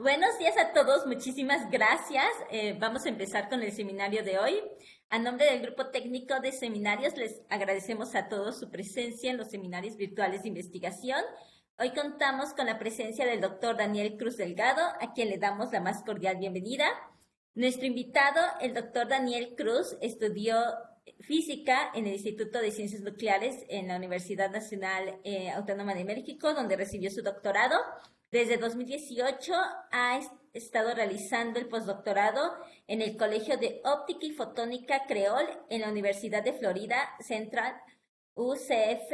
Buenos días a todos, muchísimas gracias. Eh, vamos a empezar con el seminario de hoy. A nombre del Grupo Técnico de Seminarios, les agradecemos a todos su presencia en los seminarios virtuales de investigación. Hoy contamos con la presencia del doctor Daniel Cruz Delgado, a quien le damos la más cordial bienvenida. Nuestro invitado, el doctor Daniel Cruz, estudió física en el Instituto de Ciencias Nucleares en la Universidad Nacional eh, Autónoma de México, donde recibió su doctorado. Desde 2018 ha estado realizando el postdoctorado en el Colegio de Óptica y Fotónica Creol en la Universidad de Florida Central UCF.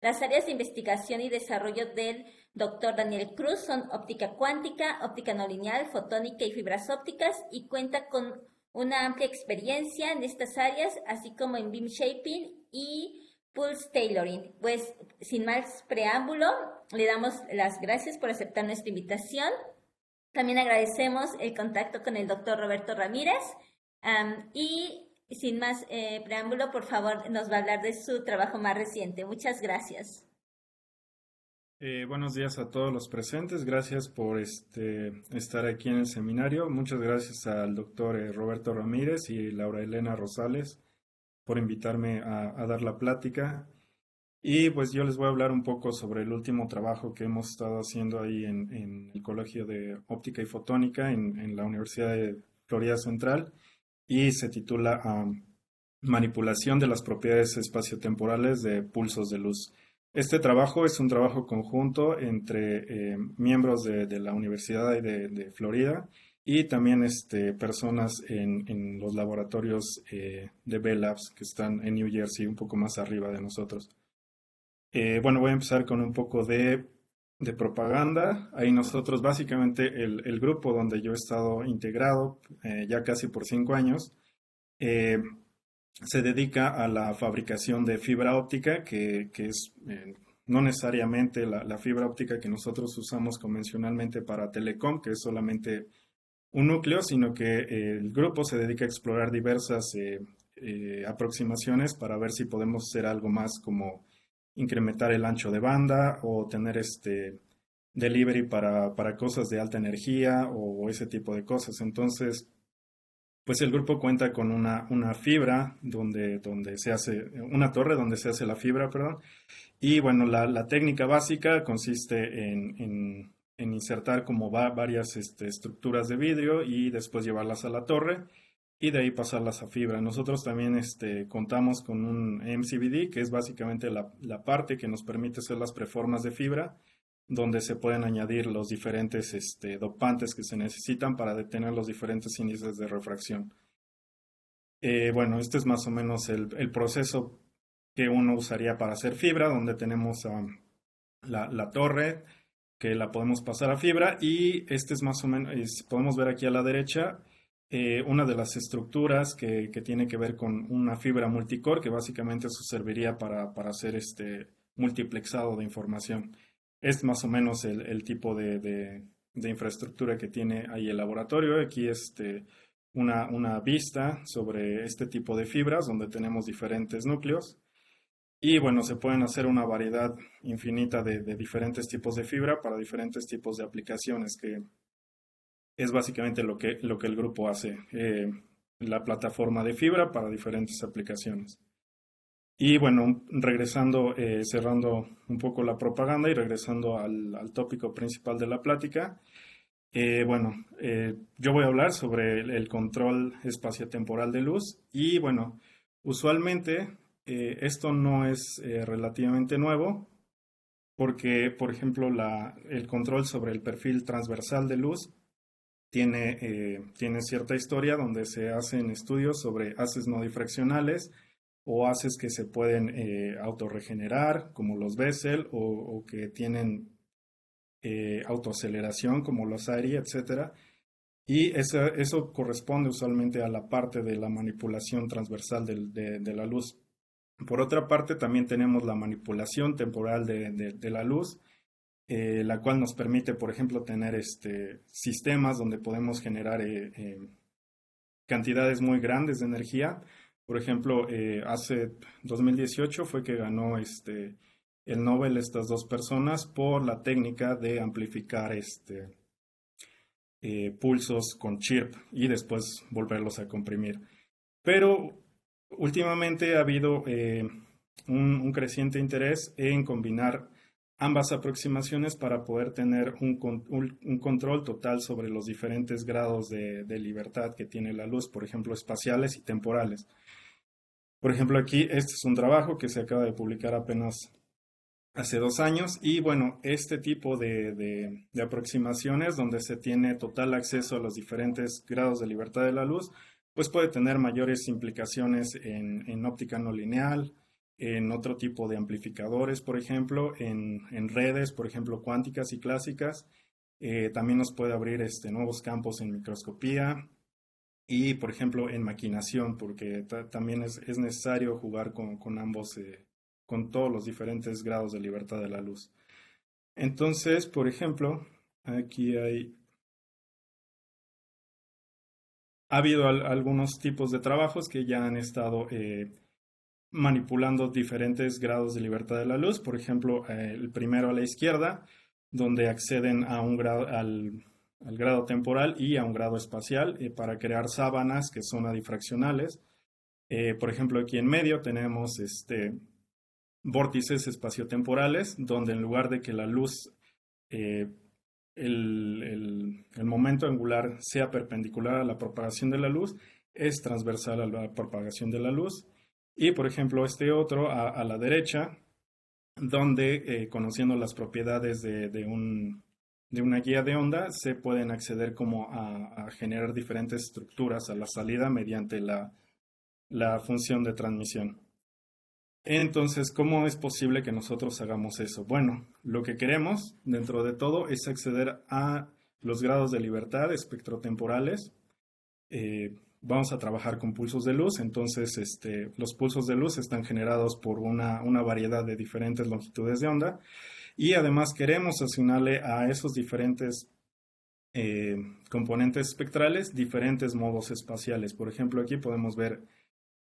Las áreas de investigación y desarrollo del doctor Daniel Cruz son óptica cuántica, óptica no lineal, fotónica y fibras ópticas y cuenta con una amplia experiencia en estas áreas, así como en beam shaping y pulse tailoring. Pues sin más preámbulo, le damos las gracias por aceptar nuestra invitación. También agradecemos el contacto con el doctor Roberto Ramírez. y sin más eh, preámbulo, por favor, nos va a hablar de su trabajo más reciente. Muchas gracias. Eh, buenos días a todos los presentes. Gracias por este, estar aquí en el seminario. Muchas gracias al doctor eh, Roberto Ramírez y Laura Elena Rosales por invitarme a dar la plática y pues yo les voy a hablar un poco sobre el último trabajo que hemos estado haciendo ahí en, el Colegio de Óptica y Fotónica en, la Universidad de Florida Central y se titula ah, Manipulación de las propiedades espaciotemporales de pulsos de luz. Este trabajo es un trabajo conjunto entre eh, miembros de, la Universidad de, Florida y también este, personas en, los laboratorios eh, de Bell Labs que están en New Jersey, un poco más arriba de nosotros. Eh, bueno, voy a empezar con un poco de, propaganda. Ahí nosotros, básicamente, el, grupo donde yo he estado integrado eh, ya casi por cinco años, eh, se dedica a la fabricación de fibra óptica, que, es no necesariamente la, fibra óptica que nosotros usamos convencionalmente para telecom, que es solamente un núcleo, sino que el grupo se dedica a explorar diversas aproximaciones para ver si podemos hacer algo más como incrementar el ancho de banda o tener este delivery para, cosas de alta energía o, ese tipo de cosas. Entonces, pues el grupo cuenta con una, fibra donde, donde se hace, una torre donde se hace la fibra, perdón. Y bueno, la, técnica básica consiste en, insertar como va varias este, estructuras de vidrio y después llevarlas a la torre y de ahí pasarlas a fibra. Nosotros también este, contamos con un MCBD, que es básicamente la, parte que nos permite hacer las preformas de fibra, donde se pueden añadir los diferentes este, dopantes que se necesitan para detener los diferentes índices de refracción. Eh, bueno, este es más o menos el, proceso que uno usaría para hacer fibra, donde tenemos um, la, torre que la podemos pasar a fibra y este es más o menos, podemos ver aquí a la derecha, eh, una de las estructuras que, tiene que ver con una fibra multicore, que básicamente eso serviría para, hacer este multiplexado de información. Es más o menos el, tipo de, infraestructura que tiene ahí el laboratorio. Aquí este, una, vista sobre este tipo de fibras, donde tenemos diferentes núcleos. Y bueno, se pueden hacer una variedad infinita de, de diferentes tipos de fibra para diferentes tipos de aplicaciones que, es básicamente lo que, lo que el grupo hace, eh, la plataforma de fibra para diferentes aplicaciones. Y bueno, regresando, eh, cerrando un poco la propaganda y regresando al, tópico principal de la plática, eh, bueno, yo voy a hablar sobre el, control espaciotemporal de luz y bueno, usualmente esto no es relativamente nuevo porque, por ejemplo, el control sobre el perfil transversal de luz eh, tiene, cierta historia donde se hacen estudios sobre haces no difraccionales o haces que se pueden eh, autorregenerar, como los Bessel, o, que tienen eh, autoaceleración, como los Airy, etc. Y eso, corresponde usualmente a la parte de la manipulación transversal de, la luz. Por otra parte, también tenemos la manipulación temporal de la luz, eh, la cual nos permite, por ejemplo, tener este, sistemas donde podemos generar eh, eh, cantidades muy grandes de energía. Por ejemplo, hace 2018 fue que ganó este, el Nobel estas dos personas por la técnica de amplificar este, pulsos con chirp y después volverlos a comprimir. Pero últimamente ha habido un, un creciente interés en combinar ambas aproximaciones para poder tener un, control total sobre los diferentes grados de, libertad que tiene la luz, por ejemplo, espaciales y temporales. Por ejemplo, aquí este es un trabajo que se acaba de publicar apenas hace dos años y bueno, este tipo de, aproximaciones donde se tiene total acceso a los diferentes grados de libertad de la luz, pues puede tener mayores implicaciones en óptica no lineal, en otro tipo de amplificadores, por ejemplo, en, en redes, por ejemplo, cuánticas y clásicas. Eh, también nos puede abrir este, nuevos campos en microscopía y, por ejemplo, en maquinación, porque también es, es, necesario jugar con, con ambos, eh, con todos los diferentes grados de libertad de la luz. Entonces, por ejemplo, aquí hay... Ha habido algunos tipos de trabajos que ya han estado eh, manipulando diferentes grados de libertad de la luz. Por ejemplo, eh, el primero a la izquierda, donde acceden a un grado, al, grado temporal y a un grado espacial eh, para crear sábanas que son adifraccionales. Eh, por ejemplo, aquí en medio tenemos este, vórtices espaciotemporales, donde en lugar de que la luz, el momento angular sea perpendicular a la propagación de la luz, es transversal a la propagación de la luz. Y por ejemplo, este otro a, la derecha, donde eh, conociendo las propiedades de, una guía de onda, se pueden acceder como a, generar diferentes estructuras a la salida mediante la, función de transmisión. Entonces, ¿cómo es posible que nosotros hagamos eso? Bueno, lo que queremos dentro de todo es acceder a los grados de libertad espectrotemporales eh, vamos a trabajar con pulsos de luz, entonces este, los pulsos de luz están generados por una, variedad de diferentes longitudes de onda y además queremos asignarle a esos diferentes eh, componentes espectrales diferentes modos espaciales. Por ejemplo, aquí podemos ver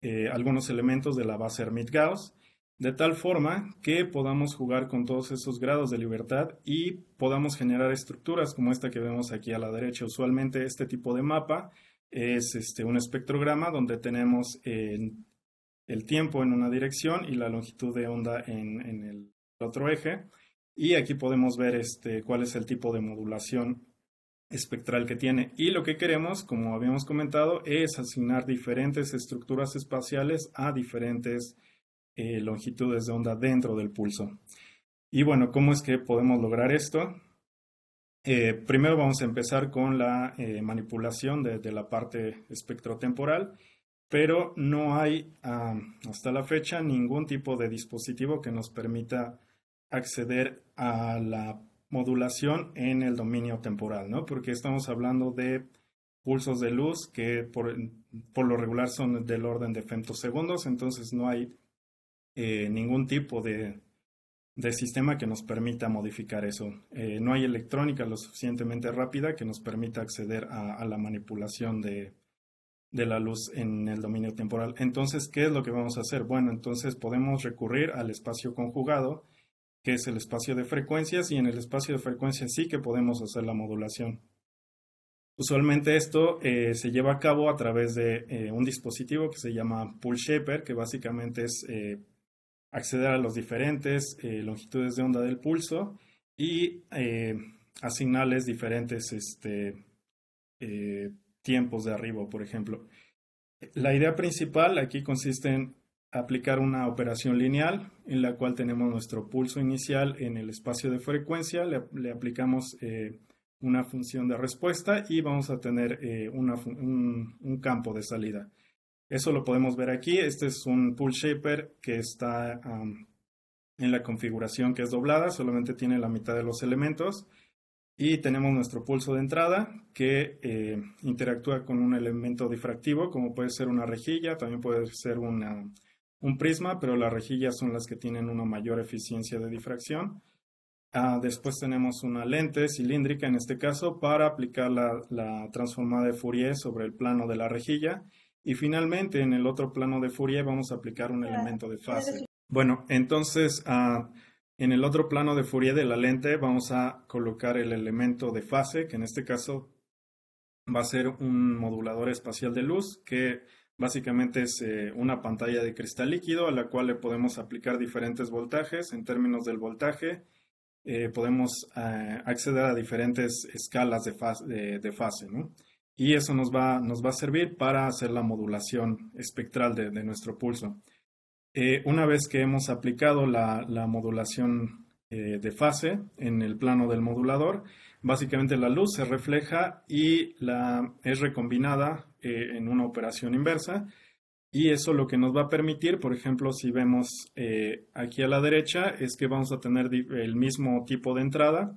eh, algunos elementos de la base Hermit-Gauss, de tal forma que podamos jugar con todos esos grados de libertad y podamos generar estructuras como esta que vemos aquí a la derecha. Usualmente este tipo de mapa es este, un espectrograma donde tenemos eh, el tiempo en una dirección y la longitud de onda en, el otro eje. Y aquí podemos ver este, cuál es el tipo de modulación espectral que tiene. Y lo que queremos, como habíamos comentado, es asignar diferentes estructuras espaciales a diferentes eh, longitudes de onda dentro del pulso. Y bueno, ¿cómo es que podemos lograr esto? Eh, primero vamos a empezar con la eh, manipulación de, la parte espectrotemporal, pero no hay hasta la fecha ningún tipo de dispositivo que nos permita acceder a la modulación en el dominio temporal, ¿no? Porque estamos hablando de pulsos de luz que por, lo regular son del orden de femtosegundos, entonces no hay eh, ningún tipo de, de sistema que nos permita modificar eso. Eh, no hay electrónica lo suficientemente rápida que nos permita acceder a, la manipulación de, la luz en el dominio temporal. Entonces, ¿qué es lo que vamos a hacer? Bueno, entonces podemos recurrir al espacio conjugado, que es el espacio de frecuencias, y en el espacio de frecuencias sí que podemos hacer la modulación. Usualmente esto eh, se lleva a cabo a través de eh, un dispositivo que se llama Pull Shaper, que básicamente es acceder a los diferentes eh, longitudes de onda del pulso y eh, asignarles diferentes este, eh, tiempos de arribo, por ejemplo. La idea principal aquí consiste en aplicar una operación lineal en la cual tenemos nuestro pulso inicial en el espacio de frecuencia, le, aplicamos una función de respuesta y vamos a tener un campo de salida. Eso lo podemos ver aquí. Este es un pool shaper que está en la configuración que es doblada, solamente tiene la mitad de los elementos. Y tenemos nuestro pulso de entrada que eh, interactúa con un elemento difractivo, como puede ser una rejilla, también puede ser una, un prisma, pero las rejillas son las que tienen una mayor eficiencia de difracción. Ah, después tenemos una lente cilíndrica, en este caso, para aplicar la transformada de Fourier sobre el plano de la rejilla. Y finalmente, en el otro plano de Fourier vamos a aplicar un ah, elemento de fase. Bueno, entonces ah, en el otro plano de Fourier de la lente vamos a colocar el elemento de fase, que en este caso va a ser un modulador espacial de luz, que básicamente es eh, una pantalla de cristal líquido a la cual le podemos aplicar diferentes voltajes. En términos del voltaje, eh, podemos eh, acceder a diferentes escalas de fase. de fase ¿no? y eso nos va, nos va a servir para hacer la modulación espectral de, nuestro pulso. Eh, una vez que hemos aplicado la, modulación eh, de fase en el plano del modulador, básicamente la luz se refleja y la, es recombinada eh, en una operación inversa. Y eso lo que nos va a permitir, por ejemplo, si vemos aquí a la derecha, es que vamos a tener el mismo tipo de entrada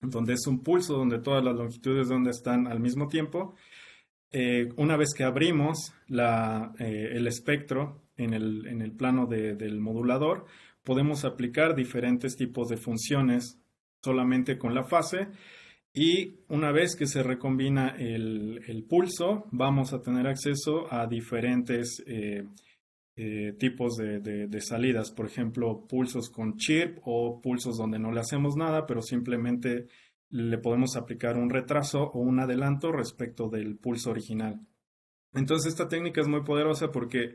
donde es un pulso, donde todas las longitudes están al mismo tiempo. Eh, una vez que abrimos eh, el espectro en el, plano del modulador, podemos aplicar diferentes tipos de funciones solamente con la fase. Y una vez que se recombina el, pulso, vamos a tener acceso a diferentes eh, eh, tipos de, salidas, por ejemplo, pulsos con chip o pulsos donde no le hacemos nada, pero simplemente le podemos aplicar un retraso o un adelanto respecto del pulso original. Entonces esta técnica es muy poderosa porque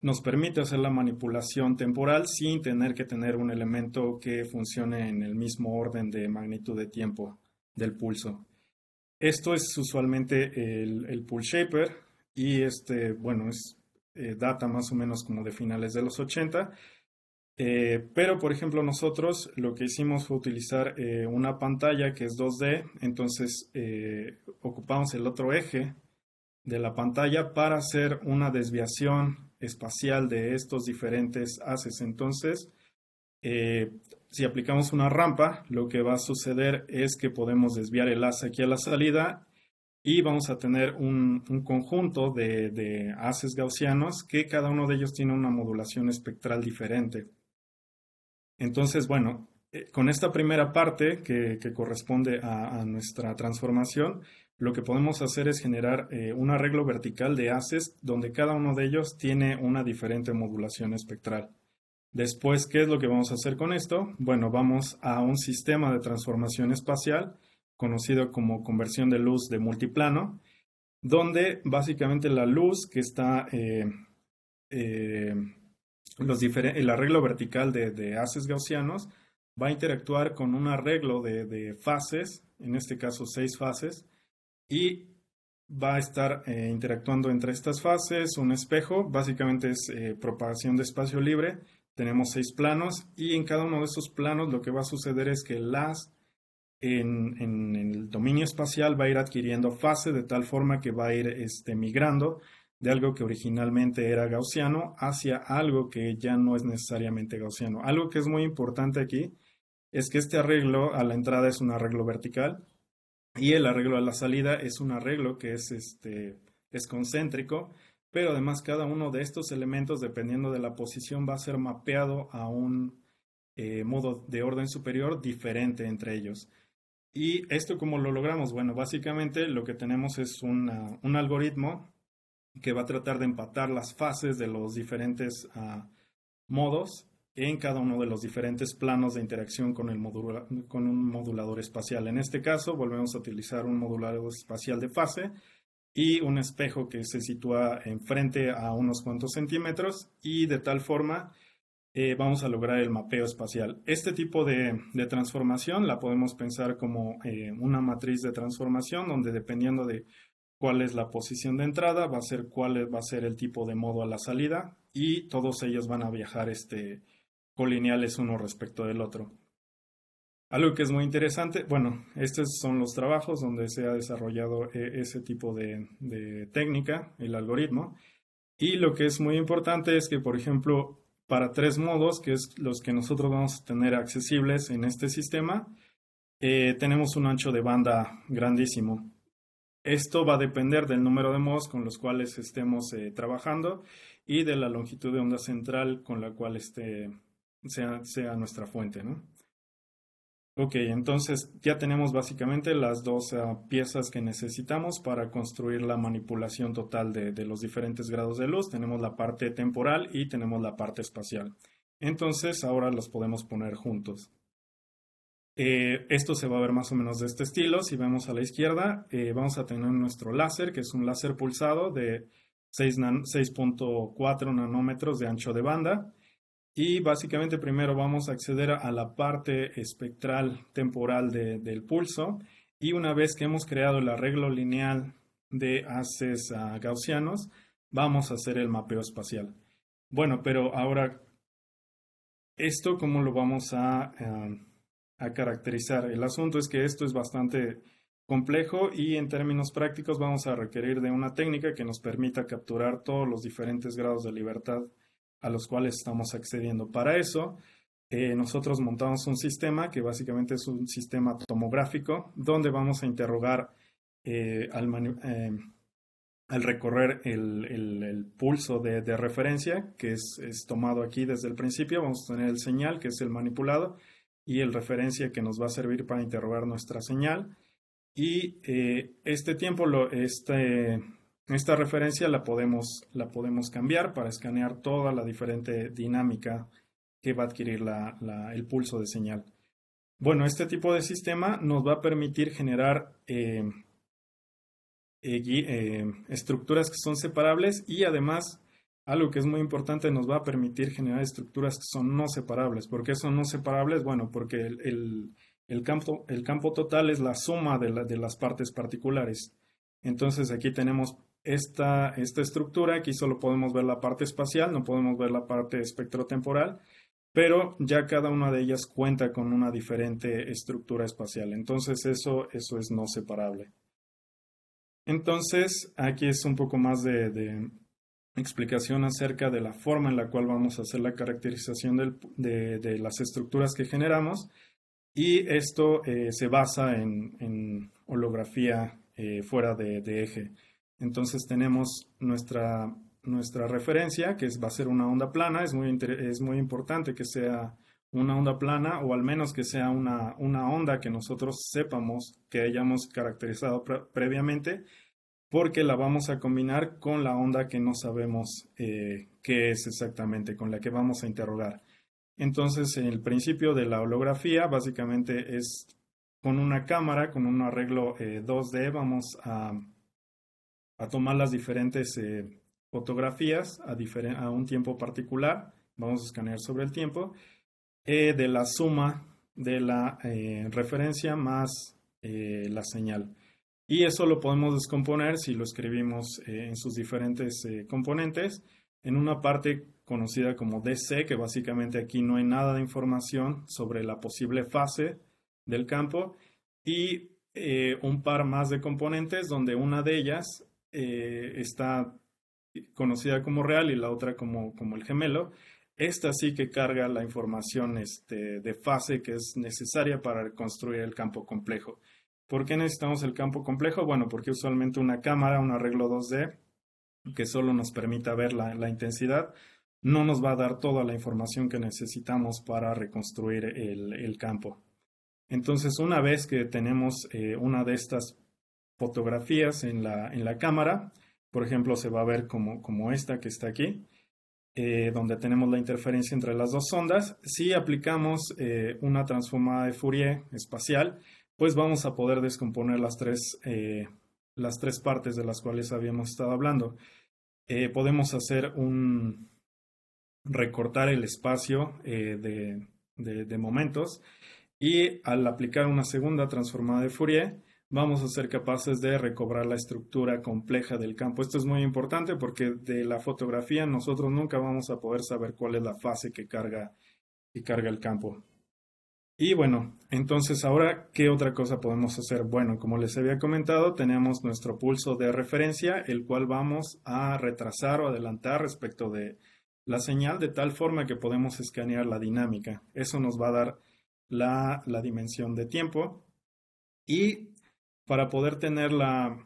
nos permite hacer la manipulación temporal sin tener que tener un elemento que funcione en el mismo orden de magnitud de tiempo del pulso. Esto es usualmente el, Pulse shaper y este, bueno, es eh, data más o menos como de finales de los 80. Eh, pero, por ejemplo, nosotros lo que hicimos fue utilizar eh, una pantalla que es 2D, entonces ocupamos el otro eje de la pantalla para hacer una desviación espacial de estos diferentes haces. Entonces, si aplicamos una rampa, lo que va a suceder es que podemos desviar el haz aquí a la salida y vamos a tener un, conjunto de, haces gaussianos que cada uno de ellos tiene una modulación espectral diferente. Entonces, bueno, eh, con esta primera parte que, corresponde a, nuestra transformación, lo que podemos hacer es generar eh, un arreglo vertical de haces donde cada uno de ellos tiene una diferente modulación espectral. Después, ¿qué es lo que vamos a hacer con esto? Bueno, vamos a un sistema de transformación espacial conocido como conversión de luz de multiplano, donde básicamente la luz que está, eh, eh el arreglo vertical de, de, haces gaussianos va a interactuar con un arreglo de, fases, en este caso seis fases, y va a estar eh, interactuando entre estas fases un espejo, básicamente es eh, propagación de espacio libre, tenemos seis planos y en cada uno de esos planos lo que va a suceder es que las en, el dominio espacial va a ir adquiriendo fase de tal forma que va a ir este, migrando de algo que originalmente era gaussiano hacia algo que ya no es necesariamente gaussiano. Algo que es muy importante aquí es que este arreglo a la entrada es un arreglo vertical y el arreglo a la salida es un arreglo que es, este, es concéntrico, pero además cada uno de estos elementos, dependiendo de la posición, va a ser mapeado a un eh, modo de orden superior diferente entre ellos. ¿Y esto cómo lo logramos? Bueno, básicamente lo que tenemos es un algoritmo que va a tratar de empatar las fases de los diferentes ah, modos en cada uno de los diferentes planos de interacción con, el con un modulador espacial. En este caso, volvemos a utilizar un modulador espacial de fase y un espejo que se sitúa enfrente a unos cuantos centímetros y de tal forma eh, vamos a lograr el mapeo espacial. Este tipo de, transformación la podemos pensar como eh, una matriz de transformación donde dependiendo de cuál es la posición de entrada, va a ser cuál va a ser el tipo de modo a la salida y todos ellos van a viajar este, colineales uno respecto del otro. Algo que es muy interesante, bueno, estos son los trabajos donde se ha desarrollado eh, ese tipo de técnica, el algoritmo. Y lo que es muy importante es que, por ejemplo, para tres modos, que es los que nosotros vamos a tener accesibles en este sistema, eh, tenemos un ancho de banda grandísimo. Esto va a depender del número de modos con los cuales estemos eh, trabajando y de la longitud de onda central con la cual este sea, sea nuestra fuente. ¿no? Ok, entonces ya tenemos básicamente las dos eh, piezas que necesitamos para construir la manipulación total de, los diferentes grados de luz. Tenemos la parte temporal y tenemos la parte espacial. Entonces ahora los podemos poner juntos. Eh, esto se va a ver más o menos de este estilo. Si vemos a la izquierda, eh, vamos a tener nuestro láser, que es un láser pulsado de 6.4 nanómetros de ancho de banda. Y básicamente primero vamos a acceder a la parte espectral temporal del pulso. Y una vez que hemos creado el arreglo lineal de haces ah, gaussianos, vamos a hacer el mapeo espacial. Bueno, pero ahora, ¿esto cómo lo vamos a, ah, a caracterizar? El asunto es que esto es bastante complejo y en términos prácticos vamos a requerir de una técnica que nos permita capturar todos los diferentes grados de libertad a los cuales estamos accediendo. Para eso, eh, nosotros montamos un sistema que básicamente es un sistema tomográfico donde vamos a interrogar eh, al, eh, al, recorrer el, pulso de, referencia que es, tomado aquí desde el principio. Vamos a tener el señal que es el manipulado y el referencia que nos va a servir para interrogar nuestra señal. Y este tiempo, lo, este, esta referencia la podemos, la podemos cambiar para escanear toda la diferente dinámica que va a adquirir el pulso de señal. Bueno, este tipo de sistema nos va a permitir generar eh, eh, eh, estructuras que son separables y además, algo que es muy importante, nos va a permitir generar estructuras que son no separables. ¿Por qué son no separables? Bueno, porque el, campo, el campo, total es la suma de, de las partes particulares. Entonces aquí tenemos esta, estructura. Aquí solo podemos ver la parte espacial, no podemos ver la parte espectrotemporal, pero ya cada una de ellas cuenta con una diferente estructura espacial. Entonces eso, eso es no separable. Entonces, aquí es un poco más de, explicación acerca de la forma en la cual vamos a hacer la caracterización de, las estructuras que generamos. Y esto eh, se basa en, holografía eh, fuera de eje. Entonces tenemos nuestra, nuestra referencia, que es, va a ser una onda plana, es muy, es muy importante que sea una onda plana o al menos que sea una, una onda que nosotros sepamos que hayamos caracterizado previamente, porque la vamos a combinar con la onda que no sabemos eh, qué es exactamente, con la que vamos a interrogar. Entonces, el principio de la holografía básicamente es con una cámara, con un arreglo 2D, eh, vamos a a tomar las diferentes eh, fotografías a, a, un tiempo particular. Vamos a escanear sobre el tiempo e, de la suma de la eh, referencia más eh, la señal. Y eso lo podemos descomponer si lo escribimos en sus diferentes componentes. En una parte conocida como DC, que básicamente aquí no hay nada de información sobre la posible fase del campo. Y un par más de componentes donde una de ellas eh, está conocida como real y la otra como, como el gemelo. Esta sí que carga la información este, de fase que es necesaria para reconstruir el campo complejo. ¿Por qué necesitamos el campo complejo? Bueno, porque usualmente una cámara, un arreglo 2D, que solo nos permita ver la, intensidad, no nos va a dar toda la información que necesitamos para reconstruir el, campo. Entonces, una vez que tenemos eh, una de estas fotografías en la, en la cámara. Por ejemplo, se va a ver como, como esta que está aquí, eh, donde tenemos la interferencia entre las dos ondas. Si aplicamos eh, una transformada de Fourier espacial, pues vamos a poder descomponer las tres, eh, las tres partes de las cuales habíamos estado hablando. podemos hacer un recortar el espacio de, de, momentos y al aplicar una segunda transformada de Fourier, vamos a ser capaces de recobrar la estructura compleja del campo. Esto es muy importante porque de la fotografía nosotros nunca vamos a poder saber cuál es la fase que carga, carga el campo. Y bueno, entonces ahora, ¿qué otra cosa podemos hacer? Bueno, como les había comentado, tenemos nuestro pulso de referencia, el cual vamos a retrasar o adelantar respecto de la señal de tal forma que podemos escanear la dinámica. Eso nos va a dar la, la dimensión de tiempo. Y para poder tener la,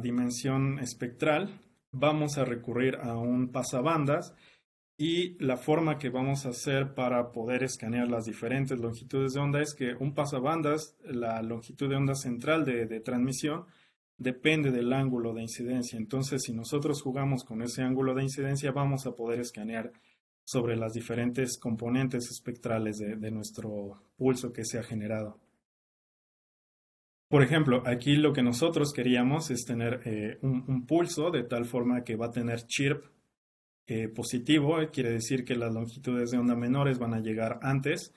dimensión espectral, vamos a recurrir a un pasabandas y la forma que vamos a hacer para poder escanear las diferentes longitudes de onda es que un pasabandas, la longitud de onda central de, transmisión, depende del ángulo de incidencia. Entonces, si nosotros jugamos con ese ángulo de incidencia, vamos a poder escanear sobre las diferentes componentes espectrales de nuestro pulso que se ha generado. Por ejemplo, aquí lo que nosotros queríamos es tener eh, un, pulso de tal forma que va a tener chirp eh, positivo, eh, quiere decir que las longitudes de onda menores van a llegar antes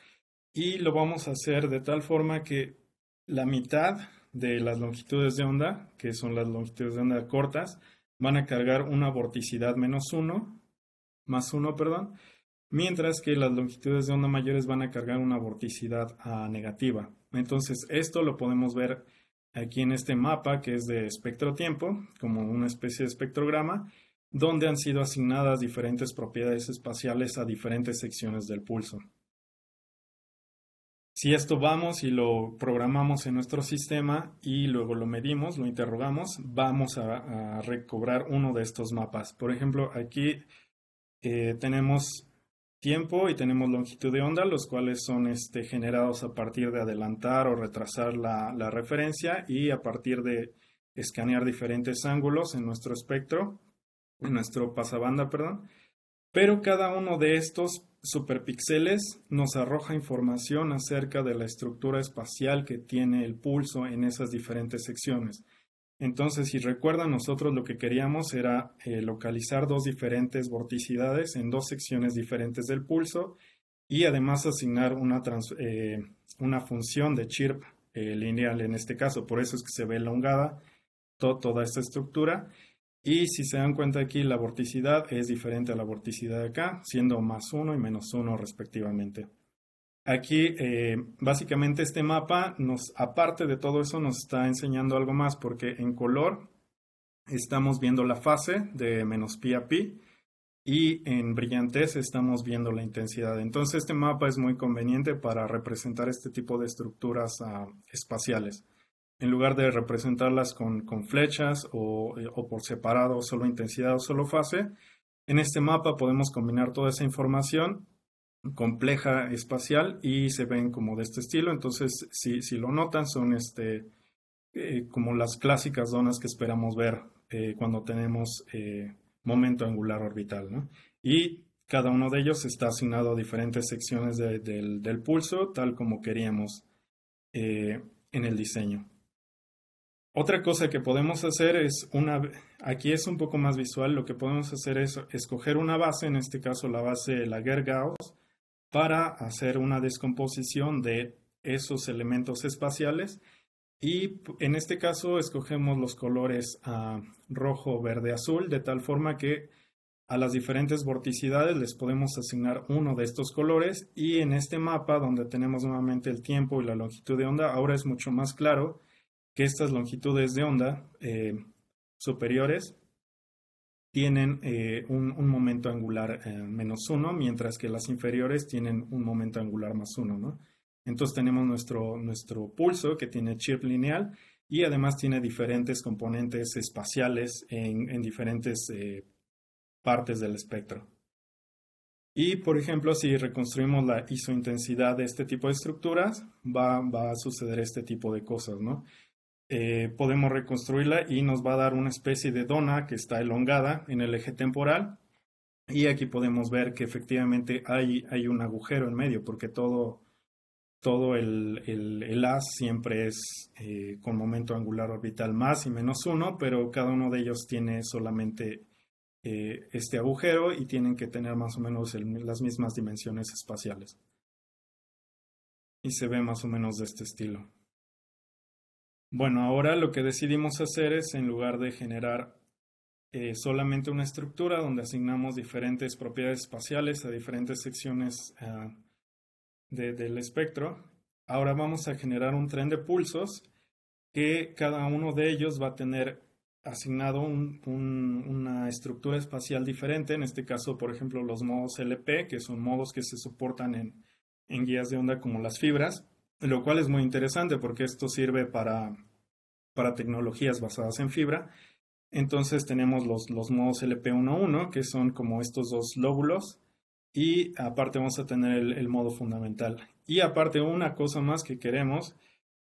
y lo vamos a hacer de tal forma que la mitad de las longitudes de onda, que son las longitudes de onda cortas, van a cargar una vorticidad menos 1, más 1, perdón, mientras que las longitudes de onda mayores van a cargar una vorticidad negativa. Entonces, esto lo podemos ver aquí en este mapa que es de espectro-tiempo, como una especie de espectrograma, donde han sido asignadas diferentes propiedades espaciales a diferentes secciones del pulso. Si esto vamos y lo programamos en nuestro sistema y luego lo medimos, lo interrogamos, vamos a, recobrar uno de estos mapas. Por ejemplo, aquí eh, tenemos tiempo y tenemos longitud de onda, los cuales son este, generados a partir de adelantar o retrasar la, la referencia y a partir de escanear diferentes ángulos en nuestro espectro, en nuestro pasabanda, perdón. Pero cada uno de estos superpíxeles nos arroja información acerca de la estructura espacial que tiene el pulso en esas diferentes secciones. Entonces, si recuerdan, nosotros lo que queríamos era eh, localizar dos diferentes vorticidades en dos secciones diferentes del pulso y además asignar una, eh, función de chirp eh, lineal en este caso. Por eso es que se ve elongada toda esta estructura. Y si se dan cuenta aquí, la vorticidad es diferente a la vorticidad de acá, siendo más 1 y menos 1 respectivamente. Aquí, eh, básicamente, este mapa nos, aparte de todo eso, nos está enseñando algo más, porque en color estamos viendo la fase de menos pi a pi y en brillantez estamos viendo la intensidad. Entonces, este mapa es muy conveniente para representar este tipo de estructuras ah, espaciales. En lugar de representarlas con, flechas eh, o por separado, solo intensidad o solo fase, en este mapa podemos combinar toda esa información compleja espacial y se ven como de este estilo. Entonces, si, lo notan, son este, eh, como las clásicas zonas que esperamos ver eh, cuando tenemos eh, momento angular orbital. ¿no? Y cada uno de ellos está asignado a diferentes secciones del, pulso, tal como queríamos en el diseño. Otra cosa que podemos hacer es una, aquí es un poco más visual, lo que podemos hacer es escoger una base, en este caso la base Laguerre-Gauss, para hacer una descomposición de esos elementos espaciales y en este caso escogemos los colores ah, rojo, verde, azul, de tal forma que a las diferentes vorticidades les podemos asignar uno de estos colores y en este mapa donde tenemos nuevamente el tiempo y la longitud de onda, ahora es mucho más claro que estas longitudes de onda eh, superiores tienen eh, un, momento angular eh, menos uno, mientras que las inferiores tienen un momento angular más uno, ¿no? Entonces tenemos nuestro, nuestro pulso que tiene chip lineal y además tiene diferentes componentes espaciales en, diferentes eh, partes del espectro. Y por ejemplo, si reconstruimos la isointensidad de este tipo de estructuras, va, va a suceder este tipo de cosas, ¿no? Eh, podemos reconstruirla y nos va a dar una especie de dona que está elongada en el eje temporal. Y aquí podemos ver que efectivamente hay, un agujero en medio, porque todo, todo el, el, siempre es eh, con momento angular orbital más y menos uno, pero cada uno de ellos tiene solamente eh, este agujero y tienen que tener más o menos las mismas dimensiones espaciales. Y se ve más o menos de este estilo. Bueno, ahora lo que decidimos hacer es, en lugar de generar eh, solamente una estructura donde asignamos diferentes propiedades espaciales a diferentes secciones ah, del espectro, ahora vamos a generar un tren de pulsos que cada uno de ellos va a tener asignado una estructura espacial diferente, en este caso, por ejemplo, los modos LP, que son modos que se soportan en, en guías de onda como las fibras, lo cual es muy interesante porque esto sirve para, tecnologías basadas en fibra. Entonces tenemos los, los modos LP11, que son como estos dos lóbulos, y aparte vamos a tener el, modo fundamental. Y aparte una cosa más que queremos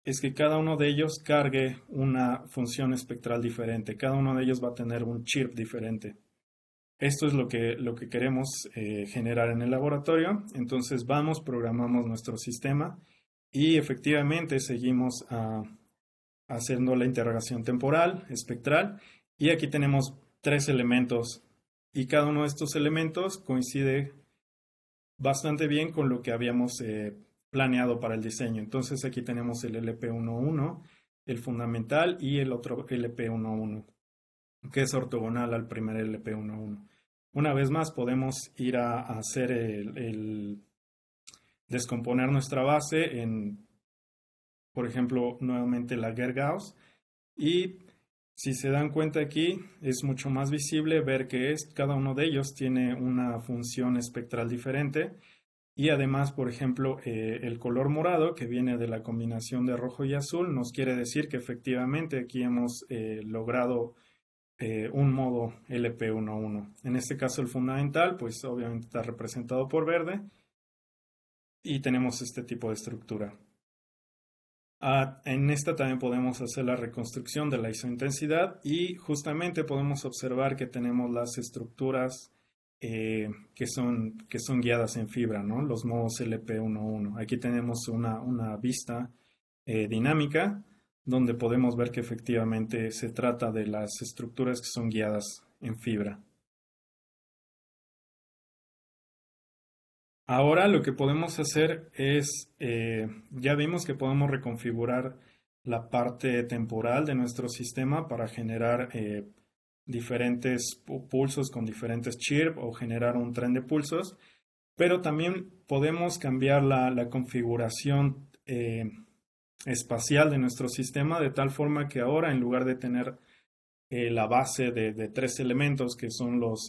es que cada uno de ellos cargue una función espectral diferente, cada uno de ellos va a tener un chip diferente. Esto es lo que, lo que queremos eh, generar en el laboratorio, entonces vamos, programamos nuestro sistema y efectivamente seguimos ah, haciendo la interrogación temporal, espectral, y aquí tenemos tres elementos. Y cada uno de estos elementos coincide bastante bien con lo que habíamos eh, planeado para el diseño. Entonces aquí tenemos el LP11, el fundamental y el otro LP11, que es ortogonal al primer LP11. Una vez más podemos ir a, hacer el descomponer nuestra base en, por ejemplo, nuevamente la Gergaus. Y si se dan cuenta aquí, es mucho más visible ver que es, cada uno de ellos tiene una función espectral diferente. Y además, por ejemplo, eh, el color morado que viene de la combinación de rojo y azul nos quiere decir que efectivamente aquí hemos eh, logrado eh, un modo LP11. En este caso el fundamental, pues obviamente está representado por verde y tenemos este tipo de estructura. Ah, en esta también podemos hacer la reconstrucción de la isointensidad y justamente podemos observar que tenemos las estructuras eh, que, son, que son guiadas en fibra, ¿no? los modos LP11. Aquí tenemos una, vista eh, dinámica donde podemos ver que efectivamente se trata de las estructuras que son guiadas en fibra. Ahora lo que podemos hacer es, eh, ya vimos que podemos reconfigurar la parte temporal de nuestro sistema para generar eh, diferentes pulsos con diferentes chirp o generar un tren de pulsos, pero también podemos cambiar la, configuración eh, espacial de nuestro sistema de tal forma que ahora en lugar de tener la base de, tres elementos que son los,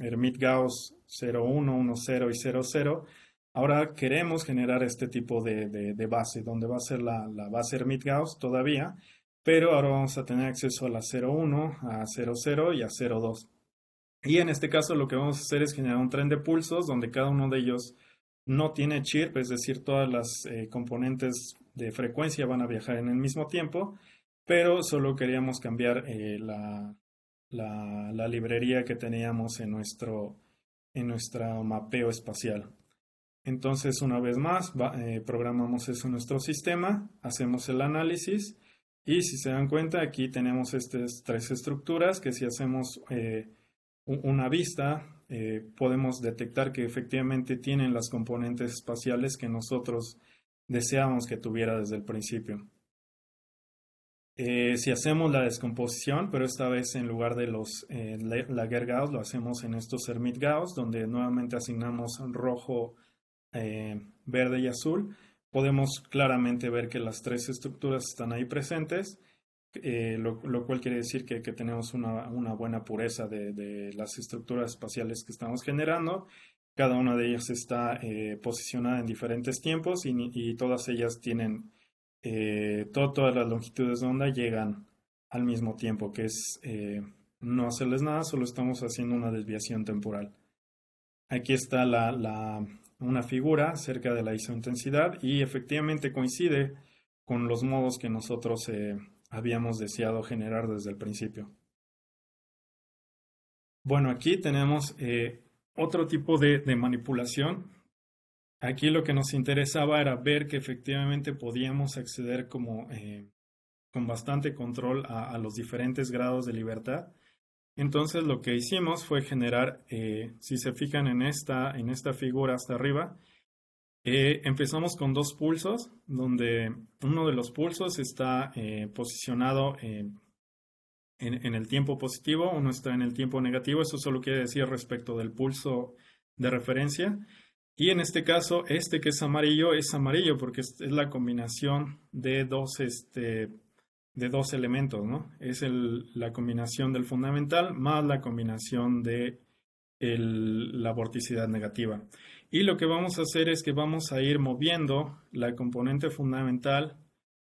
Hermit Gauss 01, 10 y 00. Ahora queremos generar este tipo de, base, donde va a ser la, base Hermit Gauss todavía, pero ahora vamos a tener acceso a la 01, a 00 y a 02. Y en este caso lo que vamos a hacer es generar un tren de pulsos donde cada uno de ellos no tiene chirp, es decir, todas las eh, componentes de frecuencia van a viajar en el mismo tiempo, pero solo queríamos cambiar eh, la, la, librería que teníamos en nuestro, en nuestro mapeo espacial. Entonces, una vez más, eh, programamos eso en nuestro sistema, hacemos el análisis y si se dan cuenta, aquí tenemos estas tres estructuras que si hacemos eh, una vista, eh, podemos detectar que efectivamente tienen las componentes espaciales que nosotros deseábamos que tuviera desde el principio. Eh, si hacemos la descomposición, pero esta vez en lugar de los eh, Lager lo hacemos en estos Hermit Gauss, donde nuevamente asignamos rojo, eh, verde y azul, podemos claramente ver que las tres estructuras están ahí presentes, eh, lo, lo, cual quiere decir que, tenemos una, buena pureza de, las estructuras espaciales que estamos generando. Cada una de ellas está posicionada en diferentes tiempos y, y todas ellas tienen eh, todas las longitudes de onda llegan al mismo tiempo, que es eh, no hacerles nada, solo estamos haciendo una desviación temporal. Aquí está una figura cerca de la isointensidad y efectivamente coincide con los modos que nosotros eh, habíamos deseado generar desde el principio. Bueno, aquí tenemos otro tipo de manipulación Aquí lo que nos interesaba era ver que efectivamente podíamos acceder como eh, con bastante control a, los diferentes grados de libertad. Entonces lo que hicimos fue generar, eh, si se fijan en esta, en esta figura hasta arriba, eh, empezamos con dos pulsos, donde uno de los pulsos está posicionado en, en el tiempo positivo, uno está en el tiempo negativo, eso solo quiere decir respecto del pulso de referencia. Y en este caso, este que es amarillo es amarillo porque es, la combinación de dos, este, de dos elementos, ¿no? Es la combinación del fundamental más la combinación de la vorticidad negativa. Y lo que vamos a hacer es que vamos a ir moviendo la componente fundamental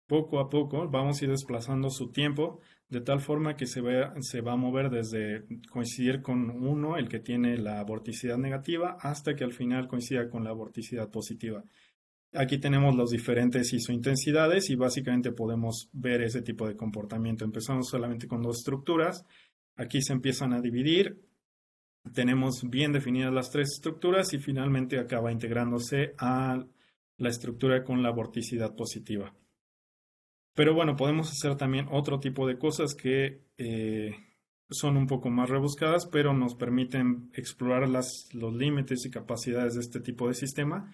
poco a poco, vamos a ir desplazando su tiempo de tal forma que se, se va a mover desde coincidir con uno el que tiene la vorticidad negativa, hasta que al final coincida con la vorticidad positiva. Aquí tenemos los diferentes isointensidades y básicamente podemos ver ese tipo de comportamiento. Empezamos solamente con dos estructuras. Aquí se empiezan a dividir. Tenemos bien definidas las tres estructuras y finalmente acaba integrándose a la estructura con la vorticidad positiva. Pero bueno, podemos hacer también otro tipo de cosas que eh, son un poco más rebuscadas, pero nos permiten explorar los límites y capacidades de este tipo de sistema.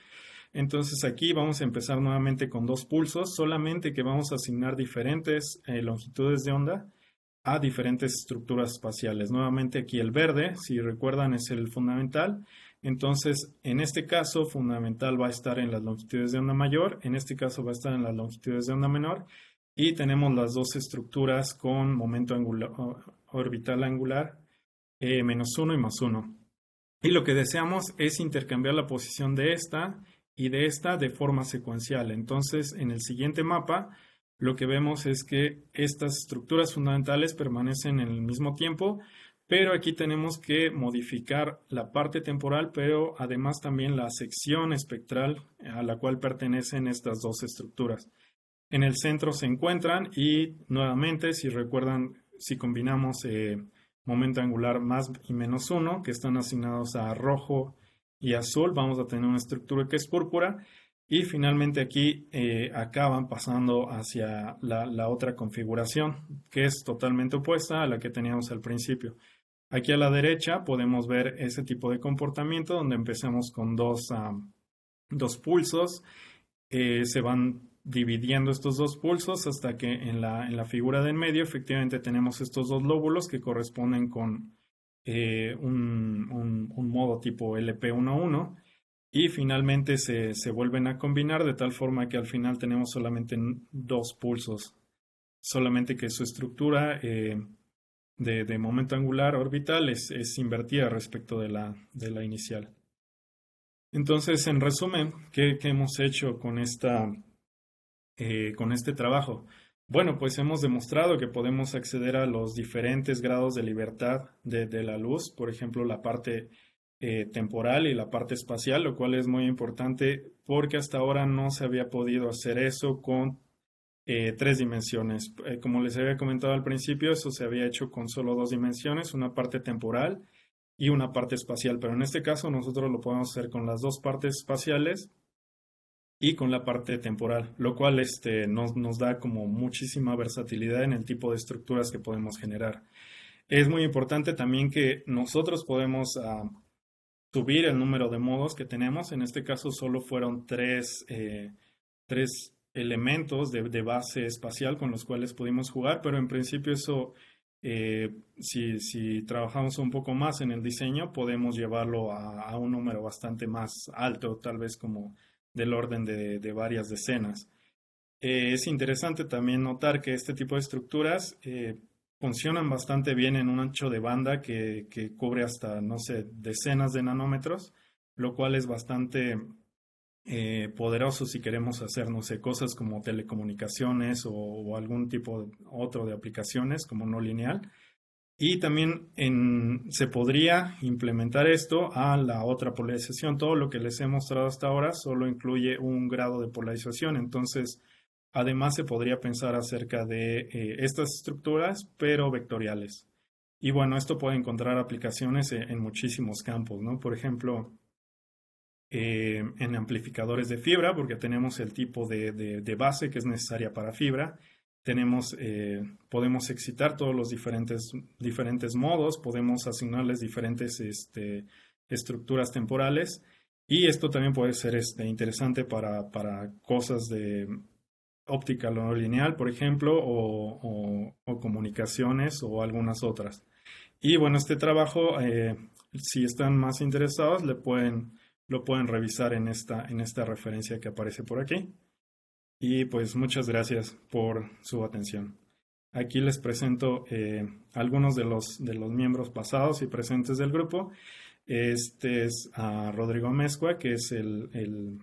Entonces aquí vamos a empezar nuevamente con dos pulsos, solamente que vamos a asignar diferentes eh, longitudes de onda a diferentes estructuras espaciales. Nuevamente aquí el verde, si recuerdan, es el fundamental. Entonces, en este caso, fundamental va a estar en las longitudes de onda mayor, en este caso va a estar en las longitudes de onda menor, y tenemos las dos estructuras con momento angular, orbital angular eh, menos 1 y más 1. Y lo que deseamos es intercambiar la posición de esta y de esta de forma secuencial. Entonces, en el siguiente mapa, lo que vemos es que estas estructuras fundamentales permanecen en el mismo tiempo, pero aquí tenemos que modificar la parte temporal, pero además también la sección espectral a la cual pertenecen estas dos estructuras. En el centro se encuentran y nuevamente, si recuerdan, si combinamos eh, momento angular más y menos uno que están asignados a rojo y azul, vamos a tener una estructura que es púrpura. Y finalmente aquí eh, acaban pasando hacia la, otra configuración, que es totalmente opuesta a la que teníamos al principio. Aquí a la derecha podemos ver ese tipo de comportamiento donde empezamos con dos, ah, dos pulsos, eh, se van dividiendo estos dos pulsos hasta que en la, en la figura medio efectivamente tenemos estos dos lóbulos que corresponden con eh, un, modo tipo LP11 y finalmente se, vuelven a combinar de tal forma que al final tenemos solamente dos pulsos, solamente que su estructura eh, de, momento angular orbital es, es invertida respecto de la, de la inicial. Entonces, en resumen, ¿qué, ¿qué, hemos hecho con esta eh, con este trabajo? Bueno, pues hemos demostrado que podemos acceder a los diferentes grados de libertad de, la luz, por ejemplo, la parte eh, temporal y la parte espacial, lo cual es muy importante porque hasta ahora no se había podido hacer eso con eh, tres dimensiones. como les había comentado al principio, eso se había hecho con solo dos dimensiones, una parte temporal y una parte espacial, pero en este caso nosotros lo podemos hacer con las dos partes espaciales y con la parte temporal, lo cual este, nos, nos da como muchísima versatilidad en el tipo de estructuras que podemos generar. Es muy importante también que nosotros podemos ah, subir el número de modos que tenemos. En este caso solo fueron tres, eh, tres elementos de, base espacial con los cuales pudimos jugar, pero en principio eso, eh, si, si, trabajamos un poco más en el diseño, podemos llevarlo a un número bastante más alto, tal vez como del orden de, varias decenas. Eh, es interesante también notar que este tipo de estructuras eh, funcionan bastante bien en un ancho de banda que, cubre hasta, no sé, decenas de nanómetros, lo cual es bastante eh, poderoso si queremos hacer, no sé, cosas como telecomunicaciones o, algún tipo otro de aplicaciones como no lineal. Y también se podría implementar esto a la otra polarización. Todo lo que les he mostrado hasta ahora solo incluye un grado de polarización. Entonces, además se podría pensar acerca de eh, estas estructuras, pero vectoriales. Y bueno, esto puede encontrar aplicaciones e, en, muchísimos campos, ¿no? Por ejemplo, eh, en amplificadores de fibra, porque tenemos el tipo de, de base que es necesaria para fibra eh, podemos excitar todos los diferentes, diferentes modos, podemos asignarles diferentes este, estructuras temporales y esto también puede ser este, interesante para, cosas de óptica lineal, por ejemplo, o, comunicaciones o algunas otras. Y bueno, este trabajo, eh, si están más interesados, pueden, lo pueden revisar en en esta referencia que aparece por aquí. Y pues muchas gracias por su atención. Aquí les presento eh, algunos de los, de los miembros pasados y presentes del grupo. Este es a Rodrigo Mezcua, que es el, el,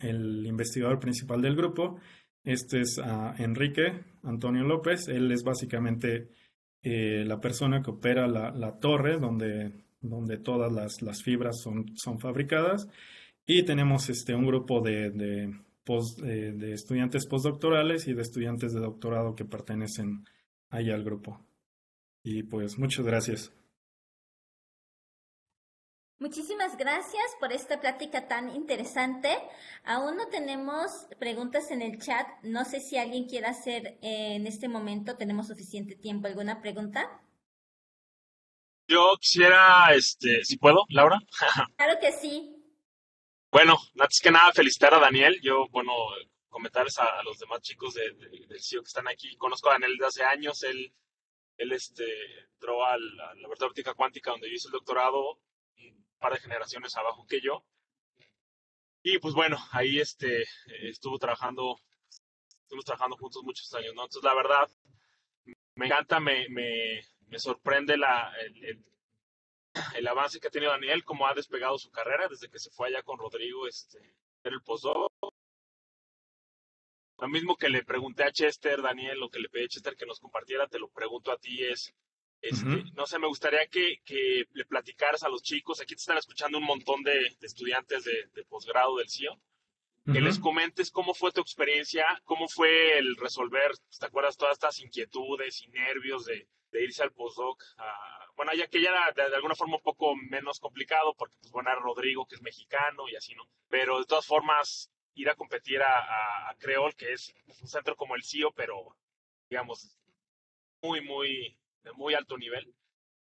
el, investigador principal del grupo. Este es a Enrique Antonio López. Él es básicamente eh, la persona que opera la, la torre donde, donde todas las, las fibras son, son fabricadas. Y tenemos este, un grupo de eh, de estudiantes postdoctorales y de estudiantes de doctorado que pertenecen ahí al grupo. Y pues muchas gracias. Muchísimas gracias por esta plática tan interesante. Aún no tenemos preguntas en el chat. No sé si alguien quiere hacer eh, en este momento, tenemos suficiente tiempo, alguna pregunta. Yo quisiera, este, si puedo, Laura. claro que sí. Bueno, antes que nada, felicitar a Daniel. Yo, bueno, comentarles a, los demás chicos del CIO que están aquí. Conozco a Daniel desde hace años. Él, él este, entró a la, a verdad óptica cuántica, donde yo hice el doctorado, un par de generaciones abajo que yo. Y pues bueno, ahí este, estuvo trabajando, estuvimos trabajando juntos muchos años, ¿no? Entonces, la verdad, me encanta, me, me, me sorprende la, el el avance que ha tenido Daniel, cómo ha despegado su carrera desde que se fue allá con Rodrigo este, el postdoc. Lo mismo que le pregunté a Chester, Daniel, lo que le pedí a Chester que nos compartiera, te lo pregunto a ti, es, este, no sé, me gustaría que, le platicaras a los chicos, aquí te están escuchando un montón de, estudiantes de, posgrado del CIO, que les comentes cómo fue tu experiencia, cómo fue el resolver, ¿te acuerdas todas estas inquietudes y nervios de, de irse al postdoc a, bueno, ya que ya era de, alguna forma un poco menos complicado, porque pues bueno, Rodrigo, que es mexicano y así, ¿no? Pero de todas formas, ir a competir a, a, Creol, que es pues, un centro como el CIO, pero digamos, muy, muy, de muy alto nivel.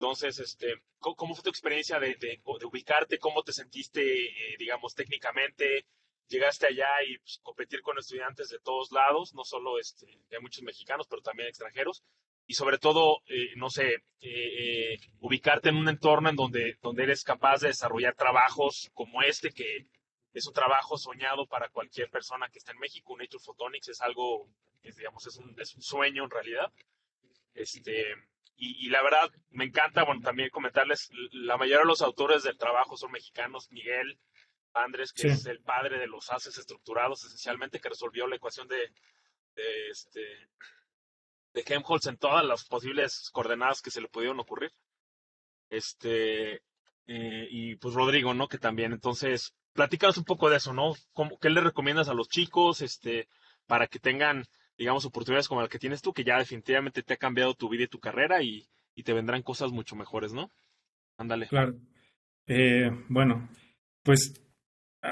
Entonces, este, ¿cómo fue tu experiencia de, ubicarte? ¿Cómo te sentiste, eh, digamos, técnicamente? Llegaste allá y pues, competir con estudiantes de todos lados, no solo este, hay muchos mexicanos, pero también extranjeros y sobre todo, eh, no sé, eh, eh, ubicarte en un entorno en donde, donde eres capaz de desarrollar trabajos como este, que es un trabajo soñado para cualquier persona que está en México. Nature Photonics es algo, que digamos, es un, es un sueño en realidad. Este, y, la verdad, me encanta, bueno, también comentarles, la mayoría de los autores del trabajo son mexicanos, Miguel Andrés, que es el padre de los haces estructurados, esencialmente, que resolvió la ecuación de, de, este, de Helmholtz en todas las posibles coordenadas que se le pudieron ocurrir. Este, eh, y pues Rodrigo, ¿no? Que también, entonces, platícanos un poco de eso, ¿no? ¿Qué le recomiendas a los chicos, este, para que tengan, digamos, oportunidades como la que tienes tú, que ya definitivamente te ha cambiado tu vida y tu carrera y, y te vendrán cosas mucho mejores, ¿no? Ándale. Claro. Eh, bueno, pues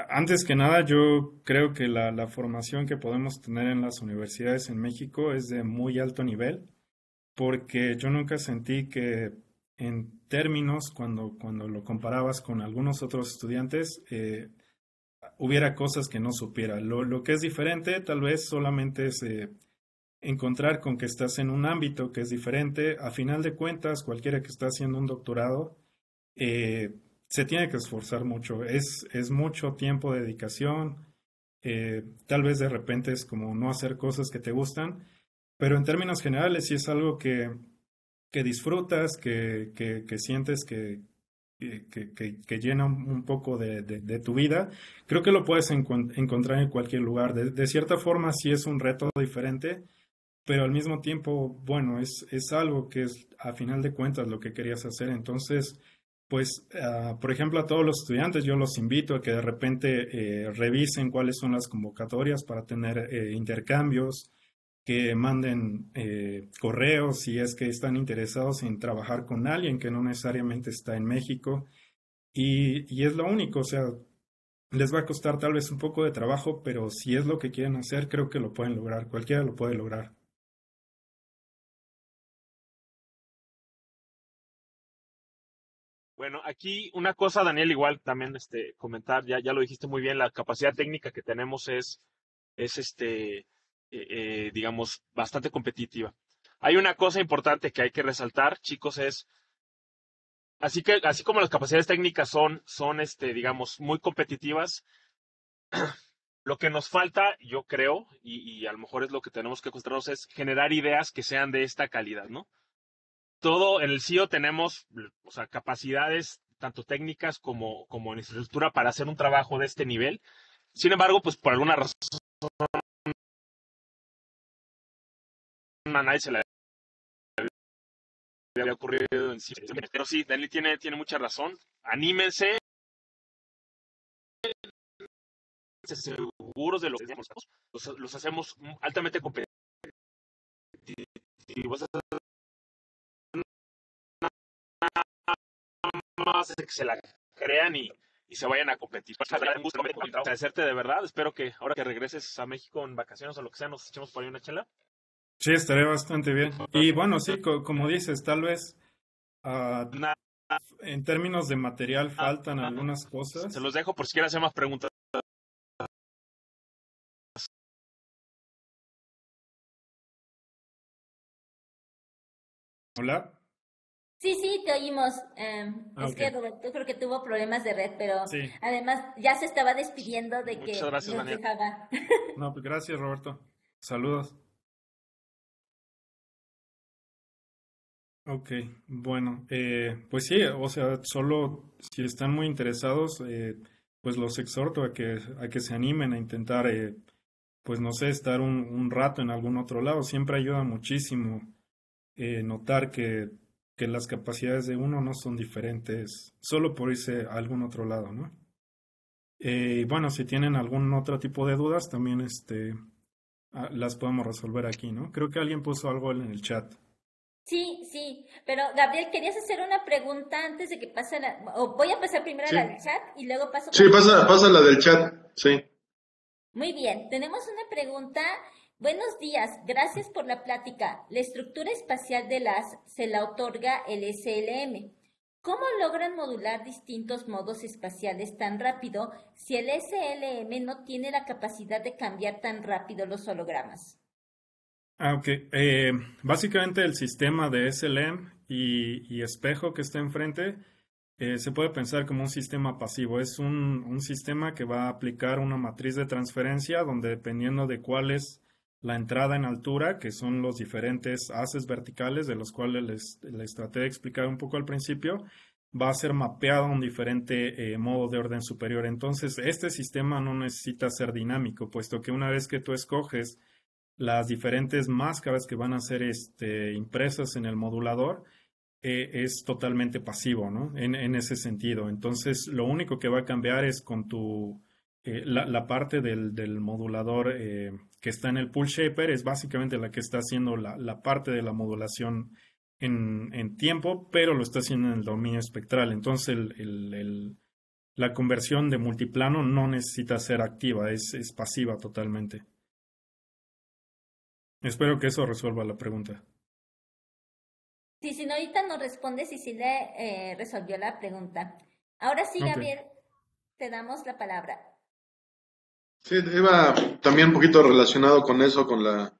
antes que nada, yo creo que la, formación que podemos tener en las universidades en México es de muy alto nivel, porque yo nunca sentí que en términos, cuando, cuando lo comparabas con algunos otros estudiantes, eh, hubiera cosas que no supiera. Lo, que es diferente tal vez solamente es eh, encontrar con que estás en un ámbito que es diferente. A final de cuentas, cualquiera que está haciendo un doctorado, eh, se tiene que esforzar mucho, es, es mucho tiempo de dedicación, eh, tal vez de repente es como no hacer cosas que te gustan, pero en términos generales si es algo que, que disfrutas, que, que, sientes que, que, llena un poco de, de, tu vida, creo que lo puedes encontrar en cualquier lugar. De, de, cierta forma si es un reto diferente, pero al mismo tiempo, bueno, es, es algo que es a final de cuentas lo que querías hacer, entonces pues, ah, por ejemplo, a todos los estudiantes yo los invito a que de repente eh, revisen cuáles son las convocatorias para tener eh, intercambios, que manden eh, correos si es que están interesados en trabajar con alguien que no necesariamente está en México. y, es lo único, o sea, les va a costar tal vez un poco de trabajo, pero si es lo que quieren hacer, creo que lo pueden lograr, cualquiera lo puede lograr. Bueno, aquí una cosa, Daniel, igual también este, comentar, ya, ya lo dijiste muy bien, la capacidad técnica que tenemos es, es este, eh, eh, digamos, bastante competitiva. Hay una cosa importante que hay que resaltar, chicos, es, así, que, así como las capacidades técnicas son, son este, digamos, muy competitivas, lo que nos falta, yo creo, y, y a lo mejor es lo que tenemos que acostumbrarnos, es generar ideas que sean de esta calidad, ¿no? todo en el CIO e tenemos o sea, capacidades tanto técnicas como, como en infraestructura para hacer un trabajo de este nivel. Sin embargo, pues por alguna razón a nadie se le había ocurrido en sí. E Pero sí, Dani tiene, tiene mucha razón. Anímense. Seguros de lo que los, los hacemos altamente competitivos más es que se la crean y, y se vayan a competir. Pues, Agradecerte de verdad. Espero que ahora que regreses a México en vacaciones o lo que sea, nos echemos por ahí una chela. Sí, estaré bastante bien. Y bueno, sí, como dices, tal vez ah, en términos de material ah, faltan algunas cosas. Se los dejo por si quieres hacer más preguntas. Hola. Sí, sí, te oímos. Em, ah, es que Roberto creo que tuvo problemas de red, pero además ya se estaba despidiendo de que gracias, nos dejaba. No, pues gracias, Roberto. Saludos. Ok, bueno, eh, pues sí, o sea, solo si están muy interesados, eh, pues los exhorto a que, que se animen a intentar, eh, pues no sé, estar un, un, rato en algún otro lado. Siempre ayuda muchísimo notar que que las capacidades de uno no son diferentes solo por irse a algún otro lado, ¿no? Eh, bueno, si tienen algún otro tipo de dudas, también este, ah, las podemos resolver aquí, ¿no? Creo que alguien puso algo en el chat. Sí, sí, pero Gabriel, querías hacer una pregunta antes de que pase la... O voy a pasar primero la del chat y luego paso... Sí, pasa, pasa la del chat, sí. Muy bien, tenemos una pregunta Buenos días, gracias por la plática. La estructura espacial de las se la otorga el SLM. ¿Cómo logran modular distintos modos espaciales tan rápido si el SLM no tiene la capacidad de cambiar tan rápido los hologramas? Ah, ok. Eh, básicamente el sistema de SLM y, espejo que está enfrente eh, se puede pensar como un sistema pasivo. Es un, un sistema que va a aplicar una matriz de transferencia donde dependiendo de cuáles la entrada en altura, que son los diferentes haces verticales de los cuales les, traté de explicar un poco al principio, va a ser mapeado a un diferente eh, modo de orden superior. Entonces, este sistema no necesita ser dinámico, puesto que una vez que tú escoges las diferentes máscaras que van a ser este, impresas en el modulador, eh, es totalmente pasivo, ¿no? en, ese sentido. Entonces, lo único que va a cambiar es con tu eh, la, parte del, modulador eh, que está en el Pull Shaper es básicamente la que está haciendo la, parte de la modulación en, tiempo, pero lo está haciendo en el dominio espectral. Entonces la conversión de multiplano no necesita ser activa, es, es pasiva totalmente. Espero que eso resuelva la pregunta. Sí, si no, ahorita nos respondes y si le eh, resolvió la pregunta. Ahora sí, Gabriel, te damos la palabra. Sí, iba también un poquito relacionado con eso, con la,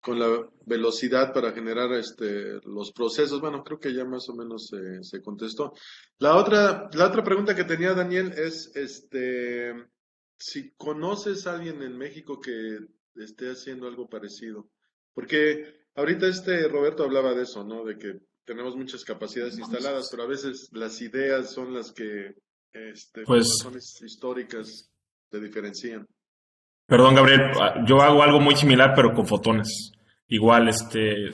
con la velocidad para generar este, los procesos. Bueno, creo que ya más o menos se, se contestó. La otra, la otra pregunta que tenía Daniel es, este, si conoces a alguien en México que esté haciendo algo parecido, porque ahorita este Roberto hablaba de eso, ¿no? De que tenemos muchas capacidades instaladas, pero a veces las ideas son las que, este, pues son históricas te diferencian. Perdón, Gabriel, ah, yo hago algo muy similar, pero con fotones. Igual, este,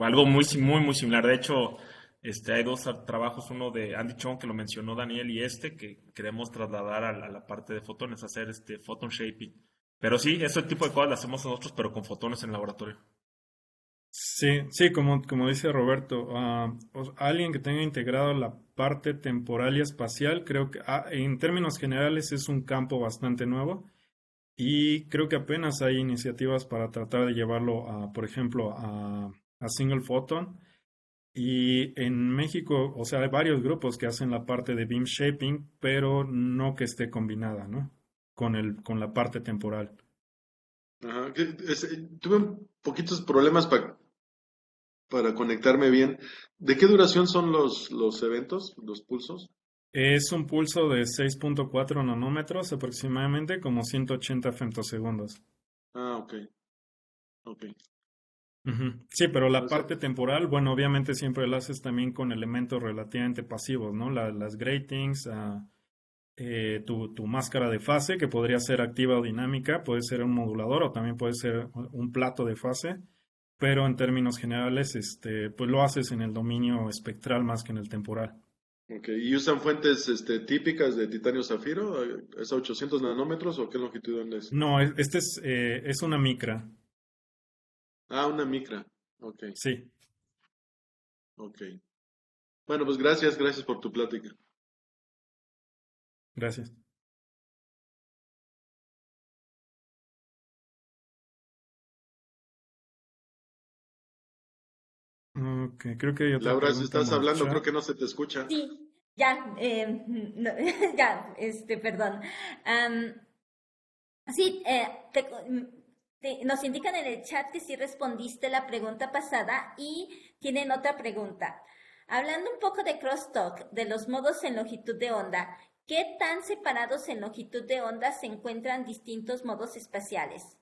algo muy, muy, muy similar. De hecho, este, hay dos trabajos, uno de Andy Chong, que lo mencionó Daniel, y este, que queremos trasladar a la, parte de fotones, hacer este photon shaping. Pero sí, ese tipo de cosas las hacemos nosotros, pero con fotones en el laboratorio. Sí, sí, como, como dice Roberto, ah, alguien que tenga integrado la parte temporal y espacial, creo que ah, en términos generales es un campo bastante nuevo y creo que apenas hay iniciativas para tratar de llevarlo, a, por ejemplo, a, Single Photon. Y en México, o sea, hay varios grupos que hacen la parte de beam shaping, pero no que esté combinada, ¿no? Con, el, con la parte temporal. Eh, tuve poquitos problemas para para conectarme bien. ¿De qué duración son los, los eventos, los pulsos? Es un pulso de 6.4 nanómetros, aproximadamente como 180 femtosegundos. Ah, ok. Ok. Sí, pero la pues, parte temporal, bueno, obviamente siempre la haces también con elementos relativamente pasivos, ¿no? las gratings, ah, eh, tu, tu, máscara de fase, que podría ser activa o dinámica, puede ser un modulador o también puede ser un plato de fase pero en términos generales, este, pues lo haces en el dominio espectral más que en el temporal. Okay. ¿Y usan fuentes este, típicas de titanio zafiro? ¿Es a 800 nanómetros o qué longitud es? No, este es, eh, es una micra. Ah, una micra. Ok. Sí. Ok. Bueno, pues gracias, gracias por tu plática. Gracias. Ok, creo que Laura, si estás hablando, creo que no se te escucha. Sí, ya, eh, ya, este, perdón. sí, eh, nos indican en el chat que sí respondiste la pregunta pasada y tienen otra pregunta. Hablando un poco de crosstalk, de los modos en longitud de onda, ¿qué tan separados en longitud de onda se encuentran distintos modos espaciales?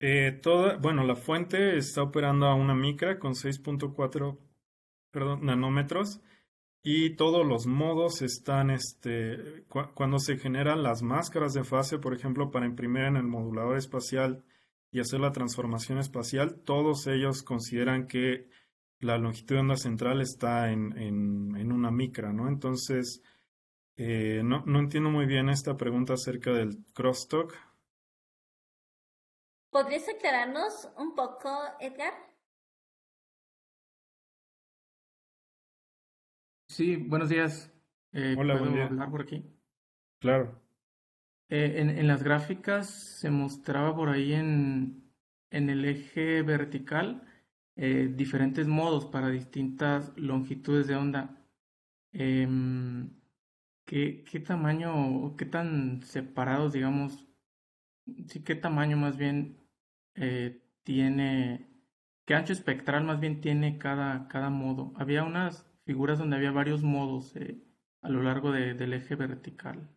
Eh, bueno, la fuente está operando a una micra con 6.4 nanómetros y todos los modos están, este, cuando se generan las máscaras de fase, por ejemplo, para imprimir en el modulador espacial y hacer la transformación espacial, todos ellos consideran que la longitud de onda central está en, una micra, ¿no? Entonces, eh, no, no entiendo muy bien esta pregunta acerca del crosstalk. ¿Podrías aclararnos un poco, Edgar? Sí, buenos días. Eh, Hola, buen día. hablar por aquí? Claro. Eh, en, las gráficas se mostraba por ahí en, en el eje vertical eh, diferentes modos para distintas longitudes de onda. Em, ¿qué, ¿Qué tamaño, qué tan separados, digamos, sí, qué tamaño más bien eh, tiene, qué ancho espectral más bien tiene cada, cada modo. Había unas figuras donde había varios modos eh, a lo largo de, del eje vertical.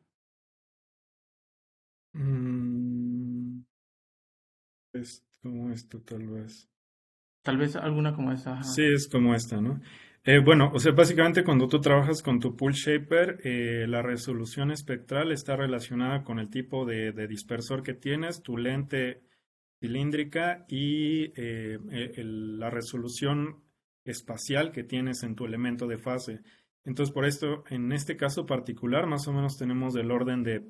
Mm. es como esto tal vez. Tal vez alguna como esa. Sí, es como esta, ¿no? Eh, bueno, o sea, básicamente cuando tú trabajas con tu pool shaper, la resolución espectral está relacionada con el tipo de, dispersor que tienes, tu lente cilíndrica y eh, e, la resolución espacial que tienes en tu elemento de fase. Entonces, por esto, en este caso particular, más o menos tenemos del orden de,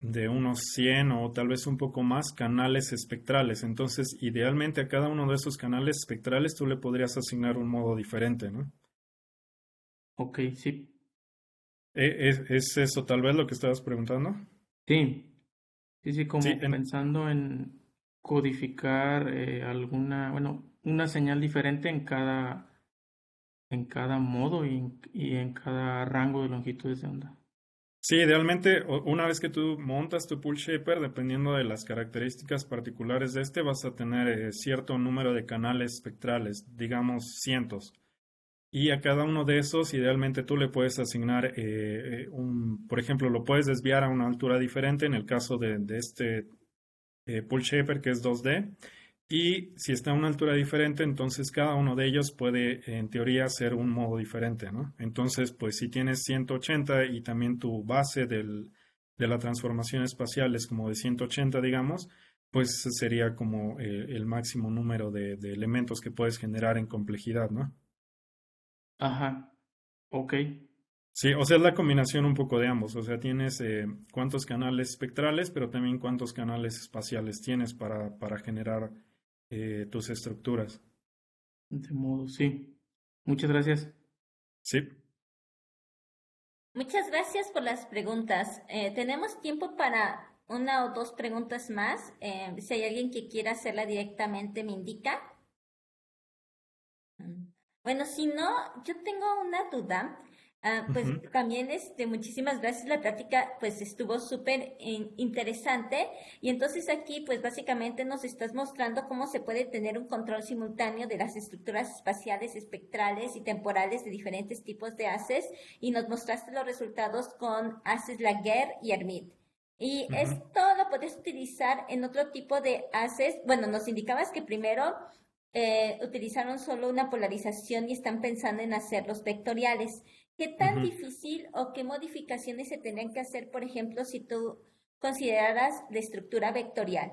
de unos 100 o tal vez un poco más canales espectrales. Entonces, idealmente a cada uno de esos canales espectrales tú le podrías asignar un modo diferente, ¿no? Ok, sí. E, ¿Es, eso tal vez lo que estabas preguntando? Sí. Sí, sí, como pensando en, codificar eh, alguna, bueno, una señal diferente en cada, cada modo y en, cada rango de longitudes de onda. Sí, idealmente, una vez que tú montas tu pool shaper, dependiendo de las características particulares de este, vas a tener eh, cierto número de canales espectrales, digamos cientos. Y a cada uno de esos, idealmente tú le puedes asignar eh, un, por ejemplo, lo puedes desviar a una altura diferente en el caso de, de este eh, Paul que es 2D, y si está a una altura diferente, entonces cada uno de ellos puede, en teoría, ser un modo diferente, ¿no? Entonces, pues si tienes 180 y también tu base del, de la transformación espacial es como de 180, digamos, pues sería como eh, el máximo número de, de, elementos que puedes generar en complejidad, ¿no? Ajá, ok. Sí, o sea, es la combinación un poco de ambos. O sea, tienes eh, cuántos canales espectrales, pero también cuántos canales espaciales tienes para, para generar eh, tus estructuras. De modo, sí. Muchas gracias. Sí. Muchas gracias por las preguntas. Eh, tenemos tiempo para una o dos preguntas más. si hay alguien que quiera hacerla directamente, me indica. Bueno, si no, yo tengo una duda. Ah, pues también este, muchísimas gracias. La práctica pues estuvo súper interesante y entonces aquí pues básicamente nos estás mostrando cómo se puede tener un control simultáneo de las estructuras espaciales, espectrales y temporales de diferentes tipos de haces. y nos mostraste los resultados con haces Laguerre y Hermit. Y esto lo puedes utilizar en otro tipo de haces. Bueno, nos indicabas que primero eh, utilizaron solo una polarización y están pensando en hacerlos vectoriales. ¿Qué tan difícil o qué modificaciones se tendrían que hacer, por ejemplo, si tú consideraras la estructura vectorial?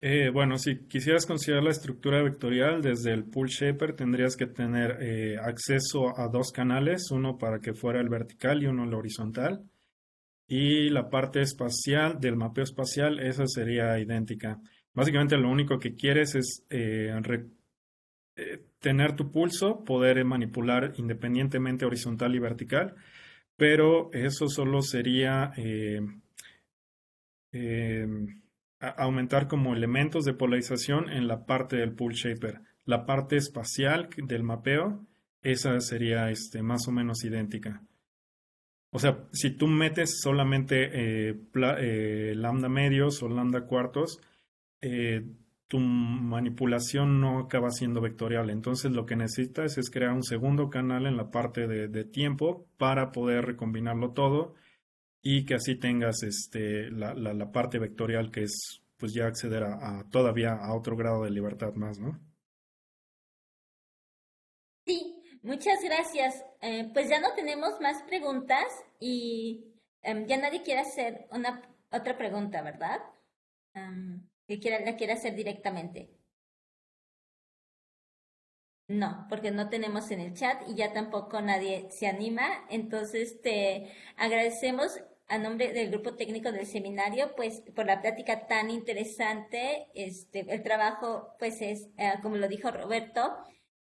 Eh, bueno, si quisieras considerar la estructura vectorial, desde el pool shaper tendrías que tener eh, acceso a dos canales, uno para que fuera el vertical y uno el horizontal. Y la parte espacial del mapeo espacial, esa sería idéntica. Básicamente lo único que quieres es eh, eh, tener tu pulso, poder eh, manipular independientemente horizontal y vertical, pero eso solo sería eh, aumentar como elementos de polarización en la parte del pool shaper. La parte espacial del mapeo, esa sería este, más o menos idéntica. O sea, si tú metes solamente lambda medios o lambda cuartos, tu manipulación no acaba siendo vectorial. Entonces lo que necesitas es crear un segundo canal en la parte de, tiempo para poder recombinarlo todo y que así tengas este, la, parte vectorial que es pues ya acceder a, todavía a otro grado de libertad más, ¿no? Sí, muchas gracias. Eh, pues ya no tenemos más preguntas y em, ya nadie quiere hacer una otra pregunta, ¿verdad? Em, que quiera, la quiera hacer directamente. No, porque no tenemos en el chat y ya tampoco nadie se anima. Entonces, te agradecemos a nombre del grupo técnico del seminario, pues por la plática tan interesante, este, el trabajo, pues es, eh, como lo dijo Roberto,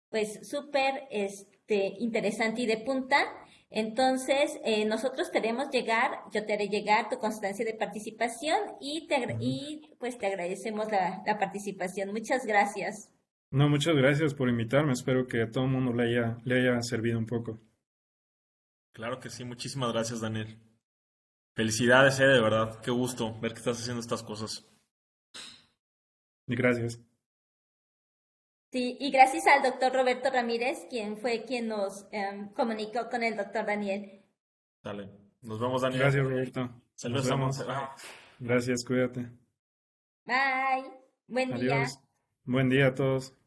pues súper este, interesante y de punta. Entonces, eh, nosotros queremos llegar, yo te haré llegar tu constancia de participación y, te, pues te agradecemos la, participación. Muchas gracias. No, muchas gracias por invitarme. Espero que a todo el mundo le haya, le haya servido un poco. Claro que sí, muchísimas gracias, Daniel. Felicidades, eh, de verdad. Qué gusto ver que estás haciendo estas cosas. gracias. Sí, y gracias al doctor Roberto Ramírez, quien fue quien nos em, comunicó con el doctor Daniel. Dale, nos vemos, Daniel. Gracias, Roberto. Saludos a Gracias, cuídate. Bye. Buen día. Buen día a todos.